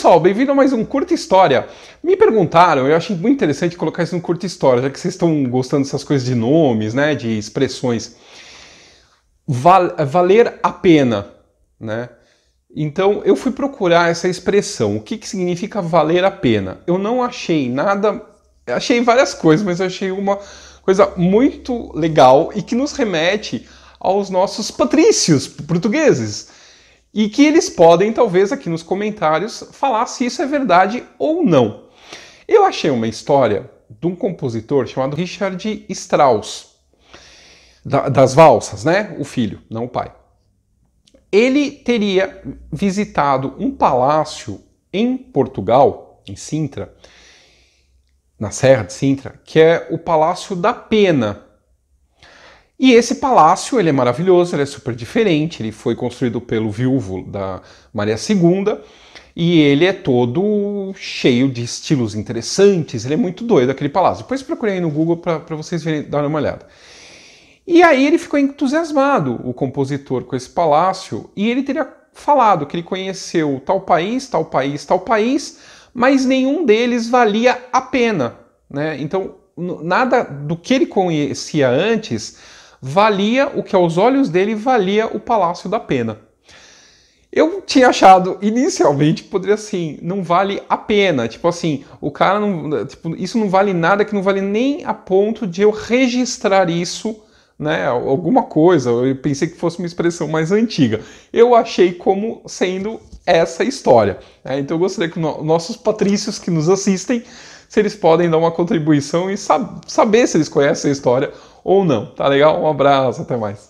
pessoal, bem-vindo a mais um Curta História. Me perguntaram, eu achei muito interessante colocar isso no Curta História, já que vocês estão gostando dessas coisas de nomes, né, de expressões. Val valer a pena, né? Então eu fui procurar essa expressão, o que, que significa valer a pena. Eu não achei nada, achei várias coisas, mas achei uma coisa muito legal e que nos remete aos nossos patrícios portugueses e que eles podem, talvez, aqui nos comentários, falar se isso é verdade ou não. Eu achei uma história de um compositor chamado Richard Strauss, da, das valsas, né? O filho, não o pai. Ele teria visitado um palácio em Portugal, em Sintra, na Serra de Sintra, que é o Palácio da Pena, e esse palácio, ele é maravilhoso, ele é super diferente, ele foi construído pelo viúvo da Maria II, e ele é todo cheio de estilos interessantes, ele é muito doido aquele palácio. Depois procurei aí no Google para vocês verem, darem uma olhada. E aí ele ficou entusiasmado, o compositor, com esse palácio, e ele teria falado que ele conheceu tal país, tal país, tal país, mas nenhum deles valia a pena. Né? Então, nada do que ele conhecia antes valia o que aos olhos dele valia o Palácio da Pena. Eu tinha achado inicialmente poderia assim, não vale a pena, tipo assim, o cara não, tipo, isso não vale nada, que não vale nem a ponto de eu registrar isso, né, alguma coisa. Eu pensei que fosse uma expressão mais antiga. Eu achei como sendo essa história. Né? Então eu gostaria que no, nossos patrícios que nos assistem, se eles podem dar uma contribuição e sab saber se eles conhecem a história ou não. Tá legal? Um abraço, até mais.